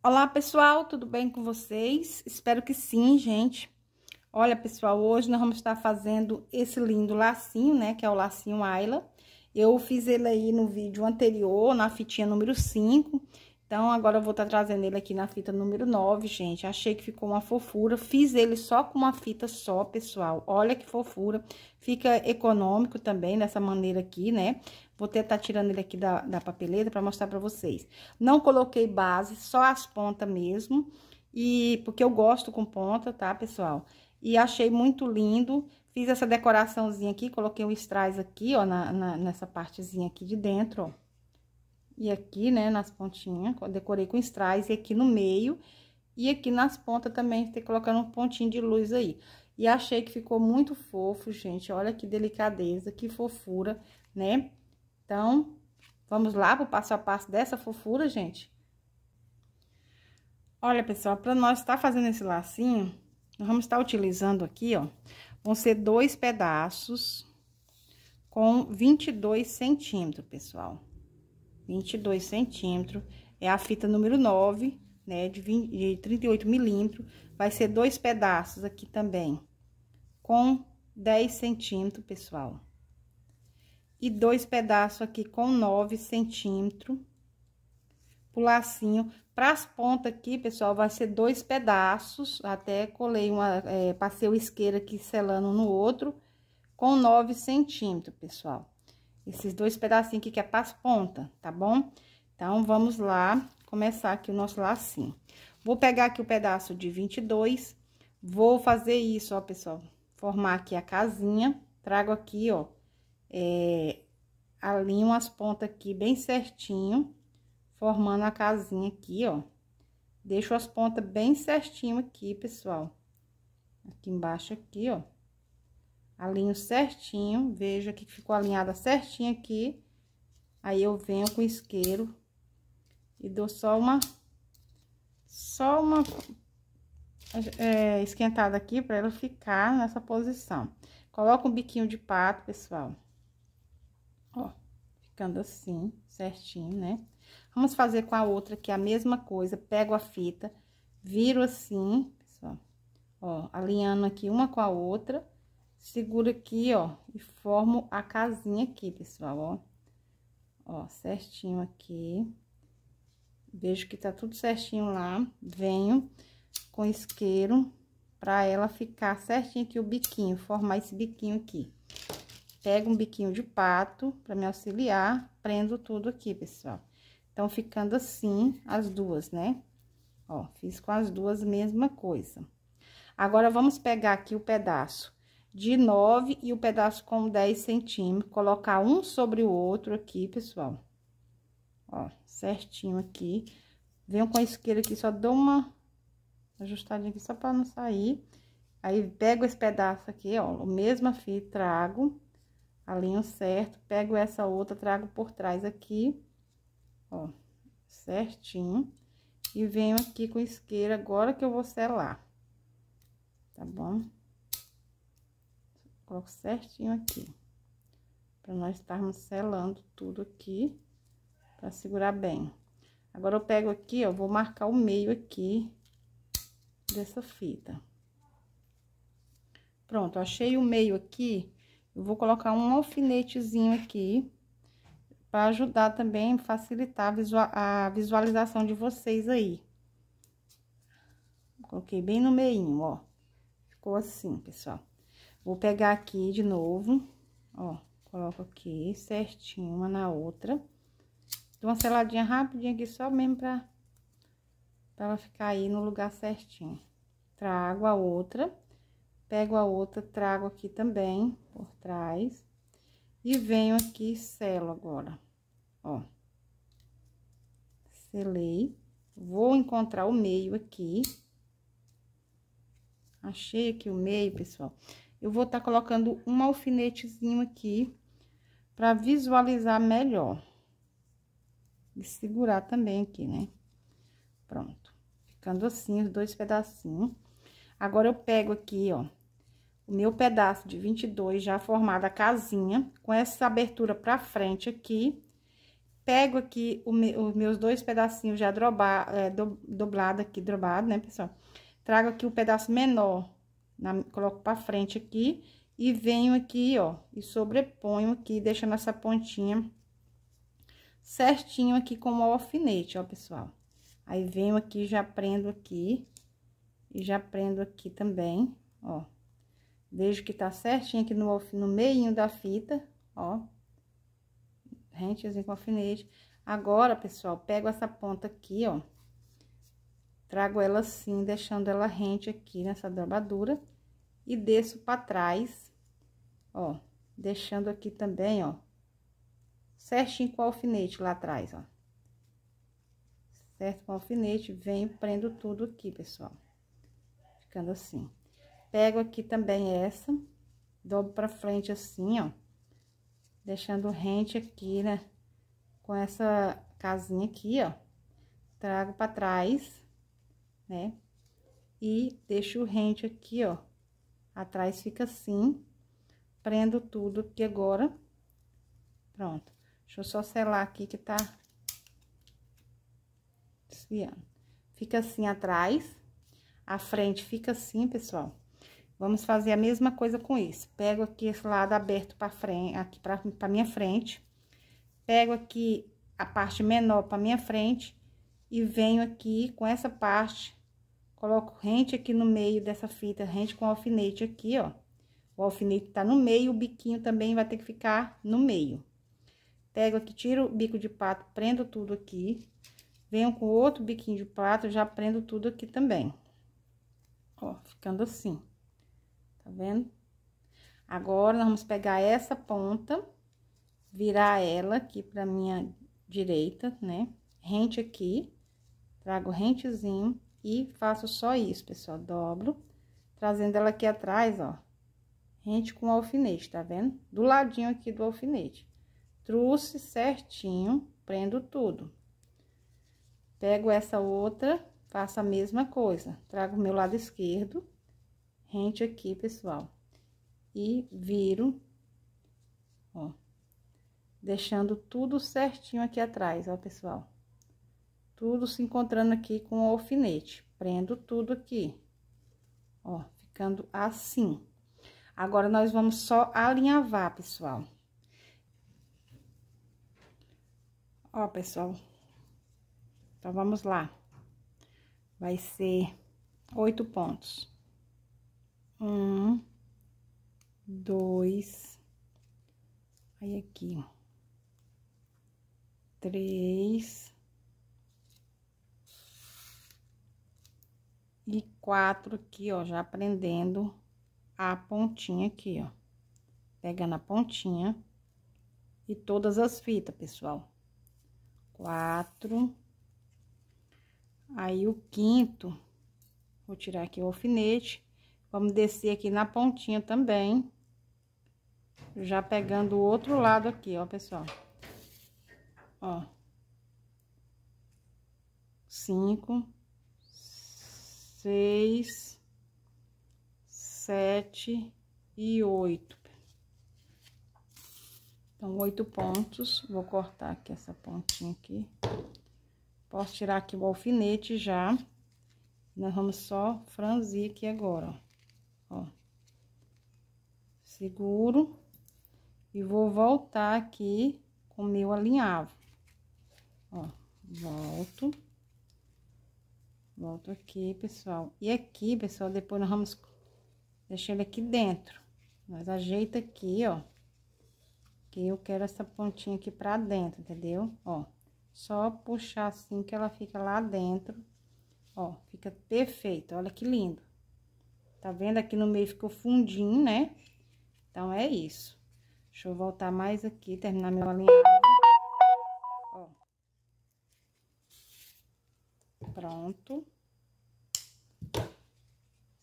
Olá, pessoal, tudo bem com vocês? Espero que sim, gente. Olha, pessoal, hoje nós vamos estar fazendo esse lindo lacinho, né, que é o lacinho Ayla. Eu fiz ele aí no vídeo anterior, na fitinha número 5, então, agora eu vou estar tá trazendo ele aqui na fita número 9, gente. Achei que ficou uma fofura. Fiz ele só com uma fita só, pessoal. Olha que fofura. Fica econômico também, dessa maneira aqui, né? Vou tentar tá tirando ele aqui da, da papeleta para mostrar para vocês. Não coloquei base, só as pontas mesmo. E porque eu gosto com ponta, tá, pessoal? E achei muito lindo. Fiz essa decoraçãozinha aqui, coloquei um strass aqui, ó, na, na, nessa partezinha aqui de dentro, ó. E aqui, né, nas pontinhas, decorei com strass, e aqui no meio, e aqui nas pontas também, tem que colocar um pontinho de luz aí. E achei que ficou muito fofo, gente, olha que delicadeza, que fofura, né? Então, vamos lá pro passo a passo dessa fofura, gente? Olha, pessoal, para nós estar tá fazendo esse lacinho, nós vamos estar tá utilizando aqui, ó, vão ser dois pedaços com 22 centímetros, pessoal. 22 centímetros. É a fita número 9, né, de, 20, de 38 milímetros. Vai ser dois pedaços aqui também, com 10 centímetros, pessoal. E dois pedaços aqui com 9 centímetros. O lacinho. Para as pontas aqui, pessoal, vai ser dois pedaços. Até colei uma, é, passei o isqueiro aqui selando um no outro, com 9 centímetros, pessoal. Esses dois pedacinhos aqui que é pras ponta, tá bom? Então, vamos lá começar aqui o nosso lacinho. Vou pegar aqui o pedaço de 22, vou fazer isso, ó, pessoal, formar aqui a casinha, trago aqui, ó, é, alinho as pontas aqui bem certinho, formando a casinha aqui, ó. Deixo as pontas bem certinho aqui, pessoal. Aqui embaixo aqui, ó. Alinho certinho, veja que ficou alinhada certinho aqui. Aí, eu venho com o isqueiro e dou só uma... Só uma é, esquentada aqui para ela ficar nessa posição. Coloca um biquinho de pato, pessoal. Ó, ficando assim, certinho, né? Vamos fazer com a outra aqui é a mesma coisa. Pego a fita, viro assim, pessoal. Ó, alinhando aqui uma com a outra seguro aqui, ó, e formo a casinha aqui, pessoal, ó. Ó, certinho aqui. Vejo que tá tudo certinho lá. Venho com isqueiro pra ela ficar certinho aqui o biquinho, formar esse biquinho aqui. Pego um biquinho de pato pra me auxiliar, prendo tudo aqui, pessoal. Então, ficando assim as duas, né? Ó, fiz com as duas mesma coisa. Agora, vamos pegar aqui o pedaço de 9 e o um pedaço com 10 centímetros, colocar um sobre o outro aqui, pessoal. Ó, certinho aqui. Venho com a isqueira aqui, só dou uma ajustadinha aqui, só pra não sair. Aí, pego esse pedaço aqui, ó, o mesmo fita, trago, alinho certo, pego essa outra, trago por trás aqui, ó, certinho. E venho aqui com a isqueira agora que eu vou selar, tá bom? Coloco certinho aqui. Pra nós estarmos selando tudo aqui, pra segurar bem. Agora, eu pego aqui, ó, vou marcar o meio aqui dessa fita. Pronto, achei o meio aqui. Eu vou colocar um alfinetezinho aqui, para ajudar também, facilitar a visualização de vocês aí. Coloquei bem no meio, ó. Ficou assim, pessoal. Vou pegar aqui de novo, ó, coloco aqui certinho uma na outra. Dou uma seladinha rapidinha aqui, só mesmo pra, pra ela ficar aí no lugar certinho. Trago a outra, pego a outra, trago aqui também por trás. E venho aqui e selo agora, ó. Selei. Vou encontrar o meio aqui. Achei aqui o meio, pessoal. Eu vou estar tá colocando um alfinetezinho aqui para visualizar melhor. E segurar também aqui, né? Pronto. Ficando assim os dois pedacinhos. Agora, eu pego aqui, ó, o meu pedaço de 22 já formado a casinha, com essa abertura para frente aqui. Pego aqui me, os meus dois pedacinhos já dobrados é, do, dobrado aqui, dobrado, né, pessoal? Trago aqui o um pedaço menor na, coloco pra frente aqui e venho aqui, ó, e sobreponho aqui, deixando essa pontinha certinho aqui com o alfinete, ó, pessoal. Aí, venho aqui, já prendo aqui e já prendo aqui também, ó. Vejo que tá certinho aqui no, no meinho da fita, ó. Rentezinho com alfinete. Agora, pessoal, pego essa ponta aqui, ó. Trago ela assim, deixando ela rente aqui nessa dobradura. E desço pra trás, ó, deixando aqui também, ó, certinho com o alfinete lá atrás, ó. Certo com o alfinete, venho, prendo tudo aqui, pessoal. Ficando assim. Pego aqui também essa, dobro pra frente assim, ó. Deixando rente aqui, né? Com essa casinha aqui, ó. Trago pra trás né? E deixo o rente aqui, ó. Atrás fica assim. Prendo tudo aqui agora. Pronto. Deixa eu só selar aqui que tá desviando. Fica assim atrás. A frente fica assim, pessoal. Vamos fazer a mesma coisa com isso. Pego aqui esse lado aberto para frente, aqui para minha frente. Pego aqui a parte menor para minha frente e venho aqui com essa parte Coloco rente aqui no meio dessa fita, rente com alfinete aqui, ó. O alfinete tá no meio, o biquinho também vai ter que ficar no meio. Pego aqui, tiro o bico de pato, prendo tudo aqui. Venho com outro biquinho de pato, já prendo tudo aqui também. Ó, ficando assim. Tá vendo? Agora, nós vamos pegar essa ponta, virar ela aqui pra minha direita, né? Rente aqui, trago rentezinho, e faço só isso, pessoal. Dobro, trazendo ela aqui atrás, ó. Rente com o alfinete, tá vendo? Do ladinho aqui do alfinete. Trouxe certinho, prendo tudo. Pego essa outra, faço a mesma coisa. Trago o meu lado esquerdo, rente aqui, pessoal. E viro, ó. Deixando tudo certinho aqui atrás, ó, pessoal tudo se encontrando aqui com o alfinete. Prendo tudo aqui, ó, ficando assim. Agora, nós vamos só alinhavar, pessoal. Ó, pessoal. Então, vamos lá. Vai ser oito pontos. Um, dois, aí aqui, três, e quatro aqui, ó, já prendendo a pontinha aqui, ó. Pegando a pontinha e todas as fitas, pessoal. Quatro. Aí, o quinto, vou tirar aqui o alfinete. Vamos descer aqui na pontinha também. Já pegando o outro lado aqui, ó, pessoal. Ó. Cinco seis, sete e oito. Então, oito pontos. Vou cortar aqui essa pontinha aqui. Posso tirar aqui o alfinete já. Nós vamos só franzir aqui agora, ó. Seguro. E vou voltar aqui com o meu alinhavo. Ó, volto. Volto aqui, pessoal. E aqui, pessoal, depois nós vamos deixar ele aqui dentro. Nós ajeita aqui, ó. Que eu quero essa pontinha aqui pra dentro, entendeu? Ó, só puxar assim que ela fica lá dentro. Ó, fica perfeito, olha que lindo. Tá vendo? Aqui no meio ficou fundinho, né? Então, é isso. Deixa eu voltar mais aqui, terminar meu alinhamento. Pronto.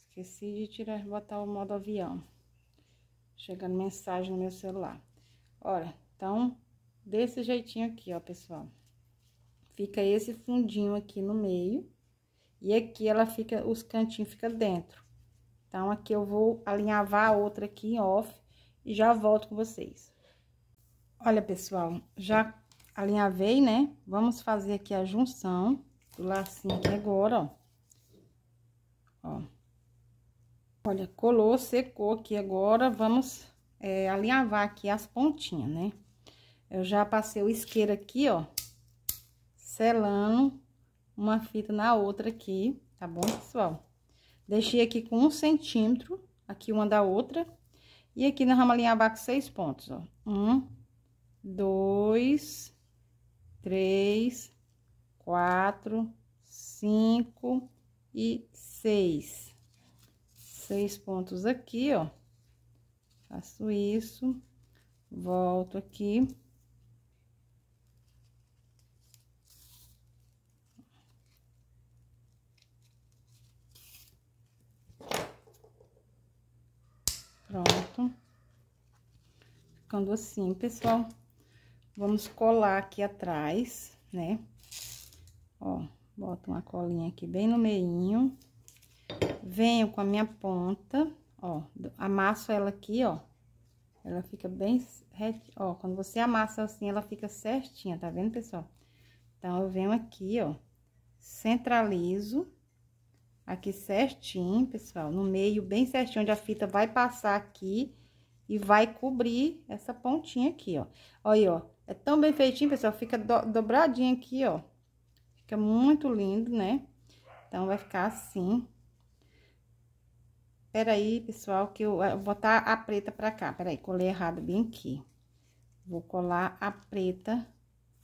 Esqueci de tirar, botar o modo avião. Chegando mensagem no meu celular. Olha, então, desse jeitinho aqui, ó, pessoal. Fica esse fundinho aqui no meio. E aqui ela fica, os cantinhos fica dentro. Então, aqui eu vou alinhavar a outra aqui em off e já volto com vocês. Olha, pessoal, já alinhavei, né? Vamos fazer aqui a junção lacinho aqui agora, ó. Ó. Olha, colou, secou aqui agora, vamos é, alinhavar aqui as pontinhas, né? Eu já passei o isqueiro aqui, ó, selando uma fita na outra aqui, tá bom, pessoal? Deixei aqui com um centímetro, aqui uma da outra. E aqui nós vamos alinhavar com seis pontos, ó. Um, dois, três, quatro, cinco e seis. Seis pontos aqui, ó. Faço isso, volto aqui. Pronto. Ficando assim, pessoal. Vamos colar aqui atrás, né? Ó, boto uma colinha aqui bem no meinho. Venho com a minha ponta, ó, amasso ela aqui, ó. Ela fica bem ó, quando você amassa assim, ela fica certinha, tá vendo, pessoal? Então, eu venho aqui, ó, centralizo aqui certinho, pessoal, no meio bem certinho, onde a fita vai passar aqui e vai cobrir essa pontinha aqui, ó. Olha, ó, é tão bem feitinho, pessoal, fica do dobradinho aqui, ó. Fica é muito lindo, né? Então, vai ficar assim. Peraí, pessoal, que eu, vou botar a preta pra cá. Peraí, colei errado bem aqui. Vou colar a preta.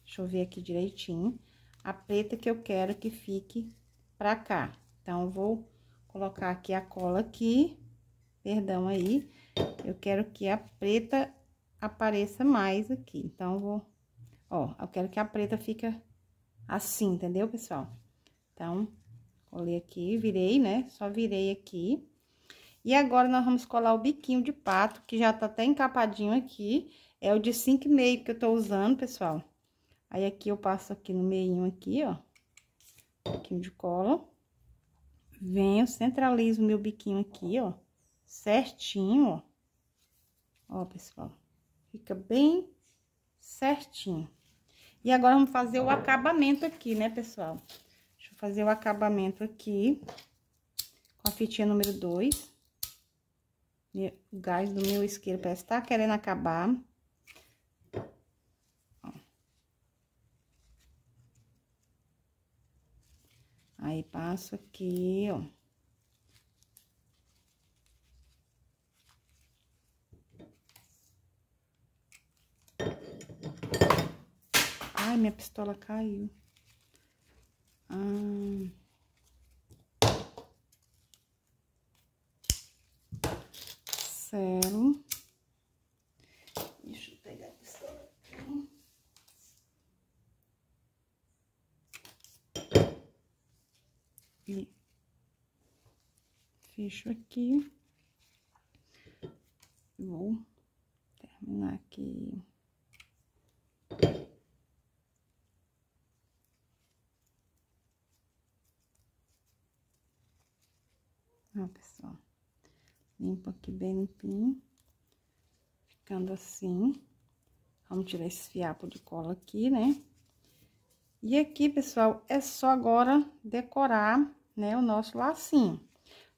Deixa eu ver aqui direitinho. A preta que eu quero que fique pra cá. Então, vou colocar aqui a cola aqui. Perdão aí. Eu quero que a preta apareça mais aqui. Então, vou... Ó, eu quero que a preta fica assim, entendeu, pessoal? Então, colei aqui, virei, né? Só virei aqui. E agora, nós vamos colar o biquinho de pato, que já tá até encapadinho aqui. É o de 5,5 que eu tô usando, pessoal. Aí, aqui eu passo aqui no meinho aqui, ó. Um pouquinho de cola. Venho, centralizo meu biquinho aqui, ó. Certinho, ó. Ó, pessoal. Fica bem certinho. E agora, vamos fazer o acabamento aqui, né, pessoal? Deixa eu fazer o acabamento aqui com a fitinha número 2. O gás do meu isqueiro parece estar tá querendo acabar. Aí, passo aqui, ó. Ai, minha pistola caiu. Ah. Selo. Deixa eu pegar a pistola aqui. E fecho aqui. Vou terminar aqui. Ó, pessoal. Limpo aqui bem limpinho. Ficando assim. Vamos tirar esse fiapo de cola aqui, né? E aqui, pessoal, é só agora decorar, né, o nosso lacinho.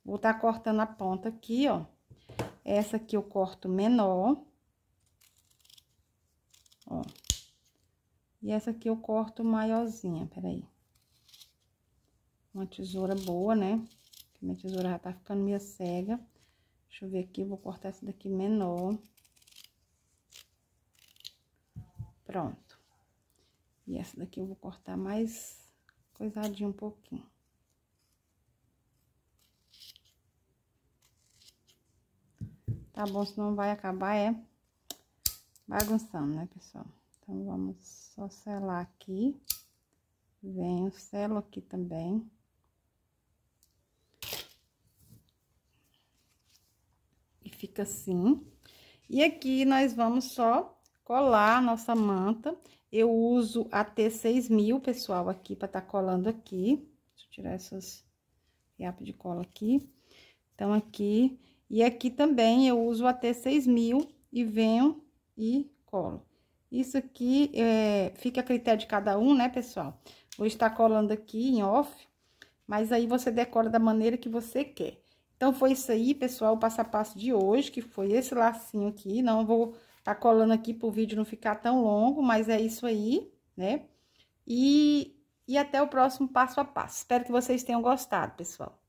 Vou estar tá cortando a ponta aqui, ó. Essa aqui eu corto menor. Ó. E essa aqui eu corto maiorzinha, peraí. Uma tesoura boa, né? Minha tesoura já tá ficando meio cega. Deixa eu ver aqui, vou cortar essa daqui menor. Pronto. E essa daqui eu vou cortar mais coisadinha um pouquinho. Tá bom, senão vai acabar, é bagunçando, né, pessoal? Então, vamos só selar aqui. Venho, selo aqui também. fica assim. E aqui nós vamos só colar a nossa manta. Eu uso a T6000, pessoal, aqui, para tá colando aqui. Deixa eu tirar essas fiapos de cola aqui. Então, aqui. E aqui também eu uso a T6000 e venho e colo. Isso aqui é, fica a critério de cada um, né, pessoal? Vou estar colando aqui em off, mas aí você decora da maneira que você quer. Então, foi isso aí, pessoal, o passo a passo de hoje, que foi esse lacinho aqui. Não vou tá colando aqui pro vídeo não ficar tão longo, mas é isso aí, né? E, e até o próximo passo a passo. Espero que vocês tenham gostado, pessoal.